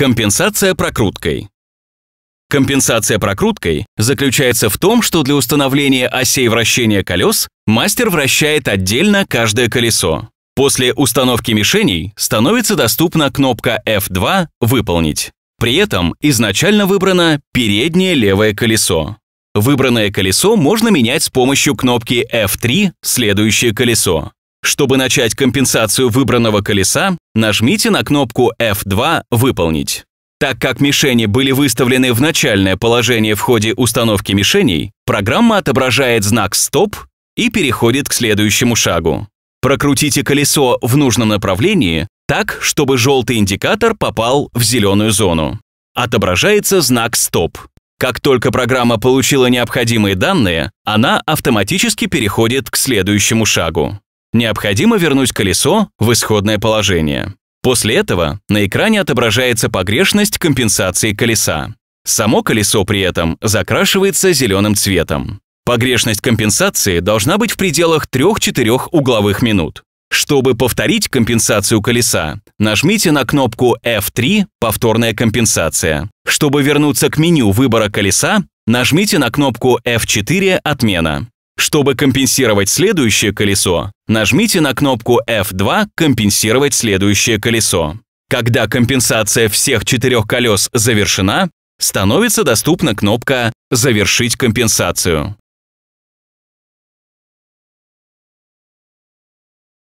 Компенсация прокруткой. Компенсация прокруткой заключается в том, что для установления осей вращения колес мастер вращает отдельно каждое колесо. После установки мишеней становится доступна кнопка F2 «Выполнить». При этом изначально выбрано переднее левое колесо. Выбранное колесо можно менять с помощью кнопки F3 «Следующее колесо». Чтобы начать компенсацию выбранного колеса, нажмите на кнопку F2 «Выполнить». Так как мишени были выставлены в начальное положение в ходе установки мишеней, программа отображает знак «Стоп» и переходит к следующему шагу. Прокрутите колесо в нужном направлении так, чтобы желтый индикатор попал в зеленую зону. Отображается знак «Стоп». Как только программа получила необходимые данные, она автоматически переходит к следующему шагу необходимо вернуть колесо в исходное положение. После этого на экране отображается погрешность компенсации колеса. Само колесо при этом закрашивается зеленым цветом. Погрешность компенсации должна быть в пределах 3-4 угловых минут. Чтобы повторить компенсацию колеса, нажмите на кнопку F3 «Повторная компенсация». Чтобы вернуться к меню выбора колеса, нажмите на кнопку F4 «Отмена». Чтобы компенсировать следующее колесо, нажмите на кнопку F2 «Компенсировать следующее колесо». Когда компенсация всех четырех колес завершена, становится доступна кнопка «Завершить компенсацию».